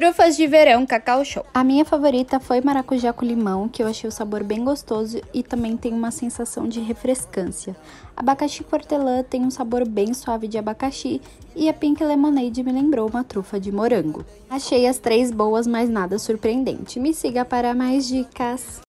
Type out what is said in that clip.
Trufas de verão Cacau Show. A minha favorita foi maracujá com limão, que eu achei o sabor bem gostoso e também tem uma sensação de refrescância. Abacaxi portelã tem um sabor bem suave de abacaxi e a pink lemonade me lembrou uma trufa de morango. Achei as três boas, mas nada surpreendente. Me siga para mais dicas.